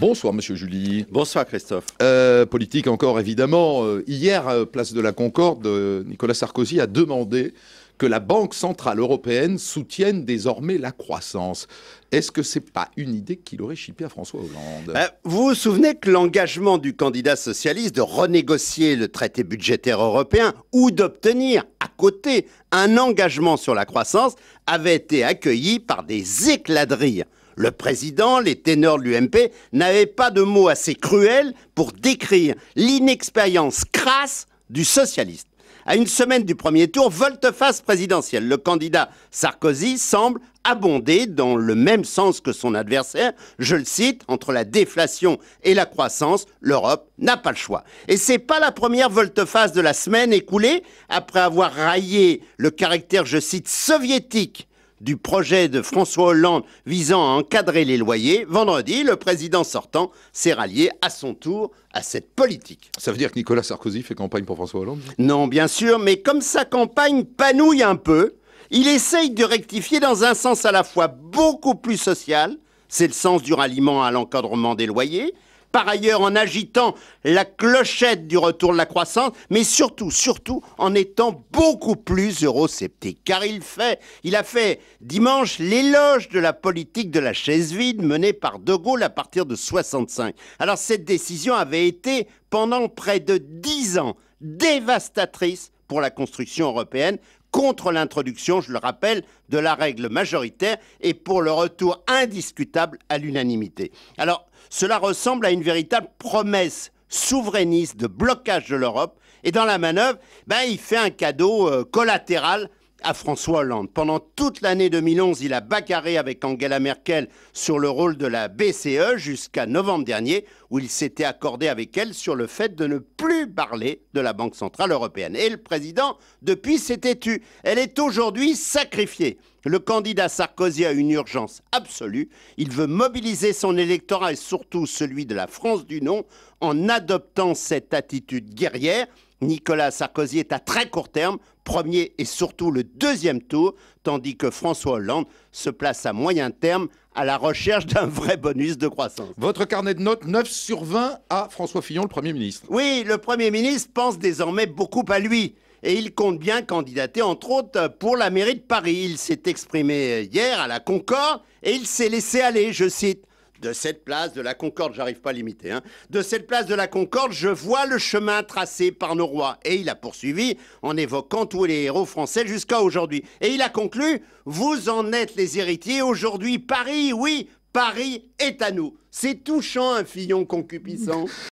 Bonsoir, monsieur Julie. Bonsoir, Christophe. Euh, politique encore, évidemment. Euh, hier, euh, place de la Concorde, Nicolas Sarkozy a demandé que la Banque Centrale Européenne soutienne désormais la croissance. Est-ce que c'est pas une idée qu'il aurait chipée à François Hollande Vous vous souvenez que l'engagement du candidat socialiste de renégocier le traité budgétaire européen ou d'obtenir à côté un engagement sur la croissance avait été accueilli par des éclats de rire. Le président, les ténors de l'UMP n'avaient pas de mots assez cruels pour décrire l'inexpérience crasse du socialiste. À une semaine du premier tour, volte-face présidentielle. Le candidat Sarkozy semble abonder dans le même sens que son adversaire. Je le cite, entre la déflation et la croissance, l'Europe n'a pas le choix. Et c'est pas la première volte-face de la semaine écoulée. Après avoir raillé le caractère, je cite, soviétique du projet de François Hollande visant à encadrer les loyers, vendredi, le président sortant s'est rallié à son tour à cette politique. Ça veut dire que Nicolas Sarkozy fait campagne pour François Hollande Non, bien sûr, mais comme sa campagne panouille un peu, il essaye de rectifier dans un sens à la fois beaucoup plus social, c'est le sens du ralliement à l'encadrement des loyers, par ailleurs en agitant la clochette du retour de la croissance, mais surtout, surtout en étant beaucoup plus eurosceptique. Car il fait, il a fait dimanche l'éloge de la politique de la chaise vide menée par De Gaulle à partir de 65. Alors cette décision avait été pendant près de dix ans dévastatrice pour la construction européenne, contre l'introduction, je le rappelle, de la règle majoritaire et pour le retour indiscutable à l'unanimité. Alors, cela ressemble à une véritable promesse souverainiste de blocage de l'Europe. Et dans la manœuvre, ben, il fait un cadeau euh, collatéral à François Hollande. Pendant toute l'année 2011, il a bacarré avec Angela Merkel sur le rôle de la BCE jusqu'à novembre dernier, où il s'était accordé avec elle sur le fait de ne plus parler de la Banque Centrale Européenne. Et le président, depuis, s'est têtu. Elle est aujourd'hui sacrifiée. Le candidat Sarkozy a une urgence absolue. Il veut mobiliser son électorat et surtout celui de la France du Nord en adoptant cette attitude guerrière Nicolas Sarkozy est à très court terme, premier et surtout le deuxième tour, tandis que François Hollande se place à moyen terme à la recherche d'un vrai bonus de croissance. Votre carnet de notes 9 sur 20 à François Fillon, le Premier ministre. Oui, le Premier ministre pense désormais beaucoup à lui. Et il compte bien candidater, entre autres, pour la mairie de Paris. Il s'est exprimé hier à la Concorde et il s'est laissé aller, je cite de cette place de la Concorde, j'arrive pas à l'imiter, hein. de cette place de la Concorde, je vois le chemin tracé par nos rois. Et il a poursuivi en évoquant tous les héros français jusqu'à aujourd'hui. Et il a conclu, vous en êtes les héritiers aujourd'hui, Paris, oui, Paris est à nous. C'est touchant un fillon concupissant.